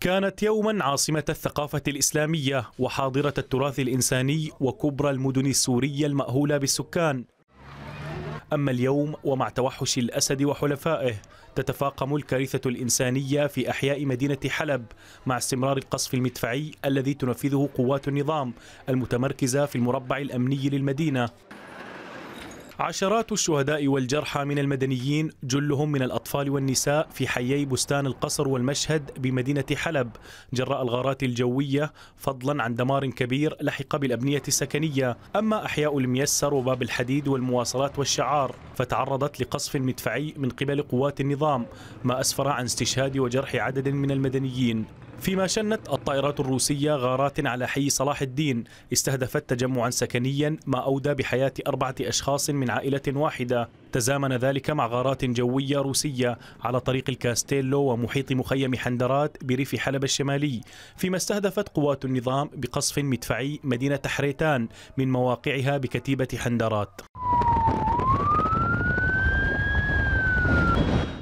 كانت يوما عاصمة الثقافة الإسلامية وحاضرة التراث الإنساني وكبرى المدن السورية المأهولة بالسكان أما اليوم ومع توحش الأسد وحلفائه تتفاقم الكارثة الإنسانية في أحياء مدينة حلب مع استمرار القصف المدفعي الذي تنفذه قوات النظام المتمركزة في المربع الأمني للمدينة عشرات الشهداء والجرحى من المدنيين جلهم من الأطفال والنساء في حيي بستان القصر والمشهد بمدينة حلب جراء الغارات الجوية فضلا عن دمار كبير لحق بالأبنية السكنية أما أحياء الميسر وباب الحديد والمواصلات والشعار فتعرضت لقصف مدفعي من قبل قوات النظام ما أسفر عن استشهاد وجرح عدد من المدنيين فيما شنت الطائرات الروسية غارات على حي صلاح الدين استهدفت تجمعا سكنيا ما أودى بحياة أربعة أشخاص من عائلة واحدة تزامن ذلك مع غارات جوية روسية على طريق الكاستيلو ومحيط مخيم حندرات بريف حلب الشمالي فيما استهدفت قوات النظام بقصف مدفعي مدينة حريتان من مواقعها بكتيبة حندرات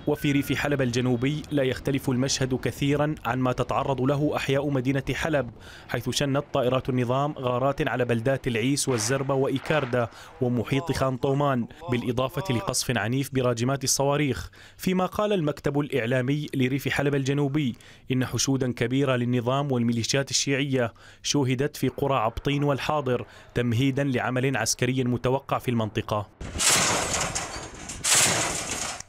وفي ريف حلب الجنوبي لا يختلف المشهد كثيرا عن ما تتعرض له أحياء مدينة حلب حيث شنت طائرات النظام غارات على بلدات العيس والزربة وإيكاردا ومحيط خان طومان بالإضافة لقصف عنيف براجمات الصواريخ فيما قال المكتب الإعلامي لريف حلب الجنوبي إن حشودا كبيرة للنظام والميليشيات الشيعية شوهدت في قرى عبطين والحاضر تمهيدا لعمل عسكري متوقع في المنطقة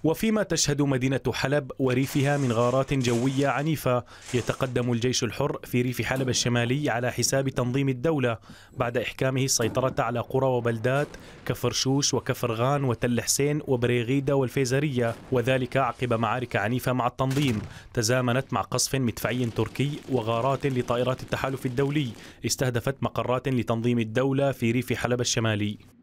وفيما تشهد مدينة حلب وريفها من غارات جوية عنيفة يتقدم الجيش الحر في ريف حلب الشمالي على حساب تنظيم الدولة بعد إحكامه السيطرة على قرى وبلدات كفرشوش وكفرغان وتل حسين وبريغيدة والفيزرية وذلك عقب معارك عنيفة مع التنظيم تزامنت مع قصف مدفعي تركي وغارات لطائرات التحالف الدولي استهدفت مقرات لتنظيم الدولة في ريف حلب الشمالي